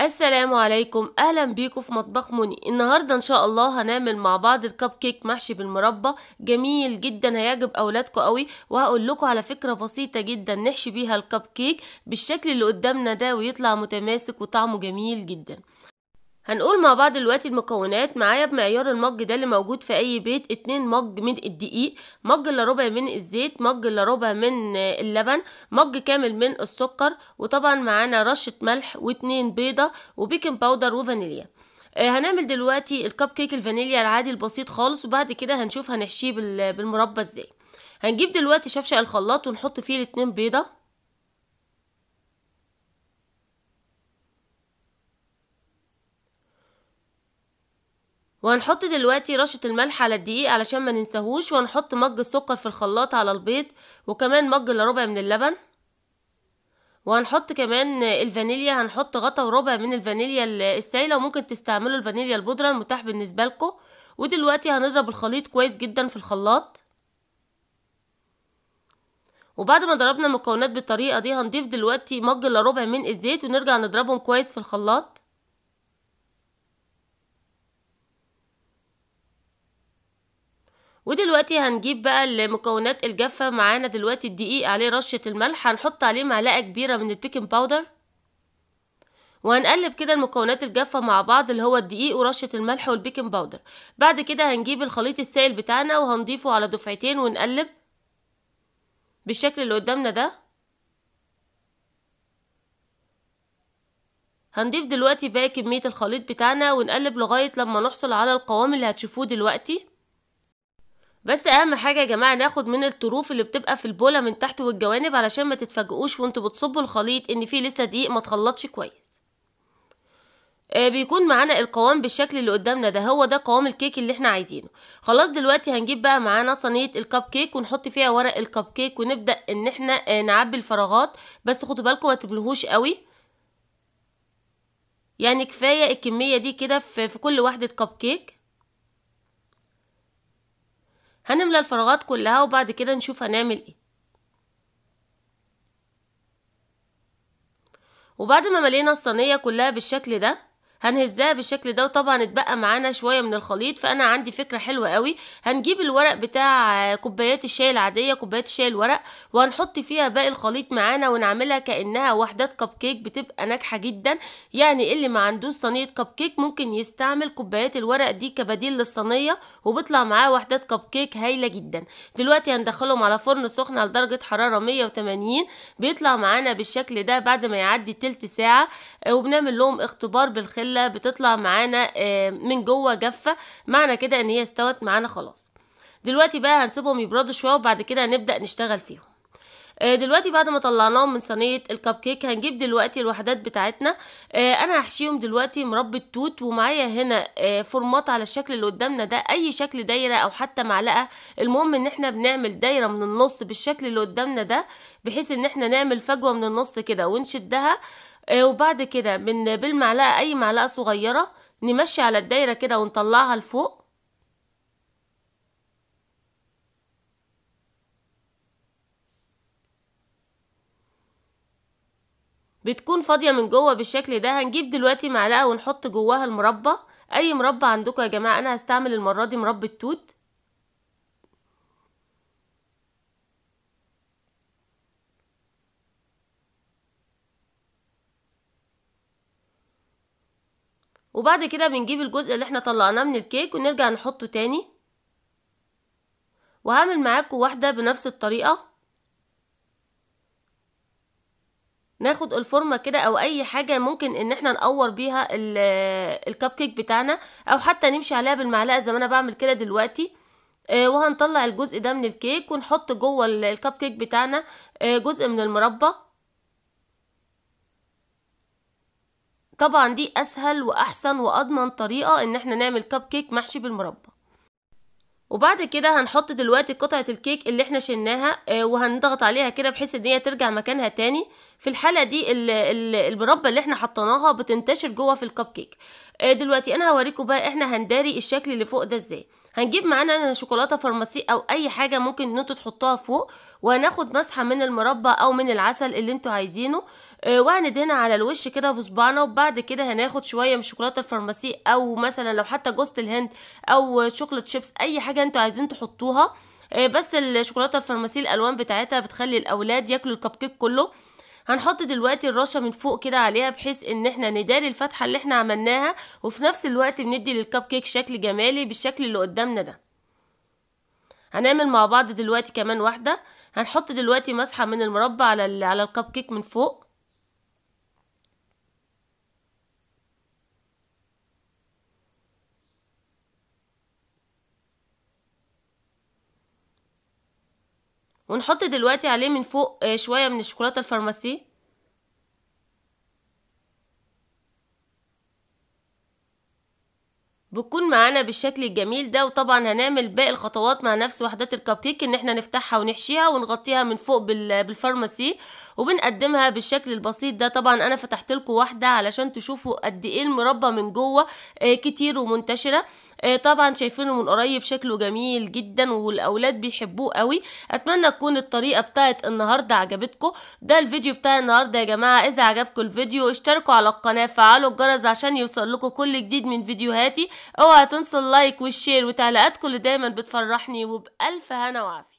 السلام عليكم اهلا بيكم في مطبخ مني النهارده ان شاء الله هنعمل مع بعض الكب كيك محشي بالمربى جميل جدا هيعجب اولادكم قوي وهقول لكم على فكره بسيطه جدا نحشي بيها الكب كيك بالشكل اللي قدامنا ده ويطلع متماسك وطعمه جميل جدا هنقول مع بعض دلوقتي المكونات معايا بمعيار المج ده اللي موجود في اي بيت اتنين مج من الدقيق مج الا ربع من الزيت مج الا ربع من اللبن مج كامل من السكر وطبعا معانا رشة ملح واتنين بيضة وبيكنج باودر وفانيليا آه، هنعمل دلوقتي الكب كيك الفانيليا العادي البسيط خالص وبعد كده هنشوف هنحشيه بالمربى ازاي هنجيب دلوقتي شفشق الخلاط ونحط فيه الاتنين بيضة وهنحط دلوقتي رشة الملح على الدقيق علشان ما ننساهوش وهنحط مج السكر في الخلاط على البيض وكمان مج الا ربع من اللبن وهنحط كمان الفانيليا هنحط غطا وربع من الفانيليا السايله وممكن تستعملوا الفانيليا البودره المتاح بالنسبه لكم ودلوقتي هنضرب الخليط كويس جدا في الخلاط وبعد ما ضربنا المكونات بالطريقه دي هنضيف دلوقتي مج الا ربع من الزيت ونرجع نضربهم كويس في الخلاط ودلوقتي هنجيب بقى المكونات الجافة معانا دلوقتي الدقيق عليه رشة الملح هنحط عليه معلقة كبيرة من البيكنج باودر وهنقلب كده المكونات الجافة مع بعض اللي هو الدقيق ورشة الملح والبيكنج باودر بعد كده هنجيب الخليط السائل بتاعنا وهنضيفه على دفعتين ونقلب بالشكل اللي قدامنا ده هنضيف دلوقتي باقي كمية الخليط بتاعنا ونقلب لغاية لما نحصل على القوام اللي هتشوفوه دلوقتي بس اهم حاجه يا جماعه ناخد من الطروف اللي بتبقى في البوله من تحت والجوانب علشان ما تتفاجئوش وانتوا بتصبوا الخليط ان فيه لسه دقيق ما تخلطش كويس آه، بيكون معانا القوام بالشكل اللي قدامنا ده هو ده قوام الكيك اللي احنا عايزينه خلاص دلوقتي هنجيب بقى معانا صينيه الكب كيك ونحط فيها ورق الكب كيك ونبدا ان احنا آه، نعبي الفراغات بس خدوا بالكم ما تبلهوش قوي يعني كفايه الكميه دي كده في, في كل واحده كب كيك هنملى الفراغات كلها وبعد كده نشوف هنعمل ايه وبعد ما ملينا الصينية كلها بالشكل ده هنهزها بالشكل ده وطبعا اتبقى معانا شويه من الخليط فانا عندي فكره حلوه قوي هنجيب الورق بتاع كوبايات الشاي العاديه كوبايات الشاي الورق وهنحط فيها باقي الخليط معانا ونعملها كانها وحدات كب كيك بتبقى ناجحه جدا يعني اللي ما عندوش صينيه كب كيك ممكن يستعمل كوبايات الورق دي كبديل للصينيه وبيطلع معاه وحدات كب كيك هايله جدا دلوقتي هندخلهم على فرن سخن على درجه حراره 180 بيطلع معانا بالشكل ده بعد ما يعدي تلت ساعه وبنعمل لهم اختبار بالخل الا بتطلع معانا آه، من جوه جافة معنى كده ان هي استوت معانا خلاص دلوقتي بقى هنسيبهم يبردوا شوية وبعد كده هنبدأ نشتغل فيهم آه، دلوقتي بعد ما طلعناهم من صينيه الكب كيك هنجيب دلوقتي الوحدات بتاعتنا آه، انا هحشيهم دلوقتي مربى توت ومعايا هنا فورمات على الشكل اللي قدامنا ده اي شكل دايره او حتى معلقه المهم ان احنا بنعمل دايره من النص بالشكل اللي قدامنا ده بحيث ان احنا نعمل فجوه من النص كده ونشدها آه، وبعد كده من بالمعلقة أي معلقة صغيرة نمشي على الدايرة كده ونطلعها لفوق بتكون فاضية من جوه بالشكل ده هنجيب دلوقتي معلقة ونحط جواها المربى أي مربى عندكم يا جماعة أنا هستعمل المرة دي مربى التوت وبعد كده بنجيب الجزء اللي احنا طلعناه من الكيك ونرجع نحطه تاني وهعمل معاكم واحدة بنفس الطريقة ناخد الفورمه كده او اي حاجه ممكن ان احنا نقور بيها آه، الكب كيك بتاعنا او حتى نمشي عليها بالمعلقه زي ما انا بعمل كده دلوقتي آه، وهنطلع الجزء ده من الكيك ونحط جوه الكب كيك بتاعنا آه، جزء من المربى طبعا دي اسهل واحسن واضمن طريقه ان احنا نعمل كب كيك محشي بالمربى وبعد كده هنحط دلوقتي قطعة الكيك اللي احنا شلناها آه، وهنضغط عليها كده بحيث ان هي ترجع مكانها تاني في الحالة دي المربى اللي احنا حطيناها بتنتشر جوه في الكب كيك آه، دلوقتي انا هوريكم بقى احنا هنداري الشكل اللي فوق ده ازاي هنجيب معانا شوكولاته فرماسي او اي حاجه ممكن ان انتوا تحطوها فوق وهناخد مسحه من المربى او من العسل اللي انتوا عايزينه آه، وهندهنها على الوش كده بصبعنا وبعد كده هناخد شويه من الشوكولاته الفرماسي او مثلا لو حتى جوزة الهند او شوكولاته شيبس اي حاجه حاجه انتوا عايزين تحطوها آه، بس الشوكولاته الفرماسيه الالوان بتاعتها بتخلي الاولاد ياكلوا الكب كيك كله هنحط دلوقتي الرشه من فوق كده عليها بحيث ان احنا نداري الفتحه اللي احنا عملناها وفي نفس الوقت بندي للكب كيك شكل جمالي بالشكل اللي قدامنا ده هنعمل مع بعض دلوقتي كمان واحده هنحط دلوقتي مسحه من المربى على على الكب كيك من فوق ونحط دلوقتي عليه من فوق آه، شوية من الشوكولاتة الفارماسي بتكون معانا بالشكل الجميل ده وطبعا هنعمل باقي الخطوات مع نفس وحدات الكب كيك ان احنا نفتحها ونحشيها ونغطيها من فوق بالفارماسي وبنقدمها بالشكل البسيط ده طبعا انا فتحت لكم واحده علشان تشوفوا قد ايه المربى من جوه آه، كتير ومنتشره آه، طبعا شايفينه من قريب شكله جميل جدا والاولاد بيحبوه قوي اتمنى تكون الطريقه بتاعت النهارده عجبتكم ده الفيديو بتاع النهارده يا جماعه اذا عجبكم الفيديو اشتركوا على القناه فعلوا الجرس عشان يوصل لكم كل جديد من فيديوهاتي اوعى تنسوا اللايك والشير وتعليقاتكم اللي دايما بتفرحني وبالف هنا وعافيه